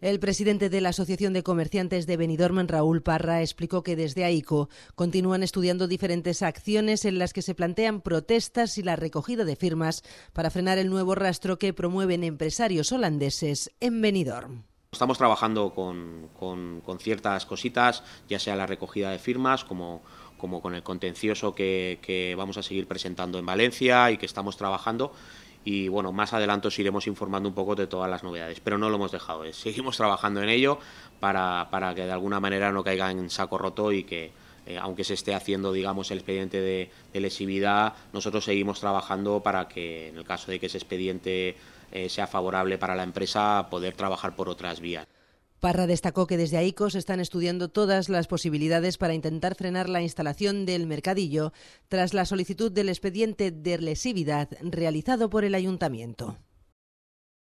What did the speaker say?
El presidente de la Asociación de Comerciantes de Benidorm, Raúl Parra, explicó que desde AICO continúan estudiando diferentes acciones en las que se plantean protestas y la recogida de firmas para frenar el nuevo rastro que promueven empresarios holandeses en Benidorm. Estamos trabajando con, ciertas cositas, ya sea la recogida de firmas como como con el contencioso que, que vamos a seguir presentando en Valencia y que estamos trabajando y bueno, más adelante os iremos informando un poco de todas las novedades, pero no lo hemos dejado, ¿eh? seguimos trabajando en ello para, que de alguna manera no caiga en saco roto y que eh, aunque se esté haciendo, digamos, el expediente de, lesividad, nosotros seguimos trabajando para que en el caso de que ese expediente eh, sea favorable para la empresa, poder trabajar por otras vías. Parra destacó que desde AICOS están estudiando todas las posibilidades para intentar frenar la instalación del mercadillo tras la solicitud del expediente de lesividad realizado por el ayuntamiento.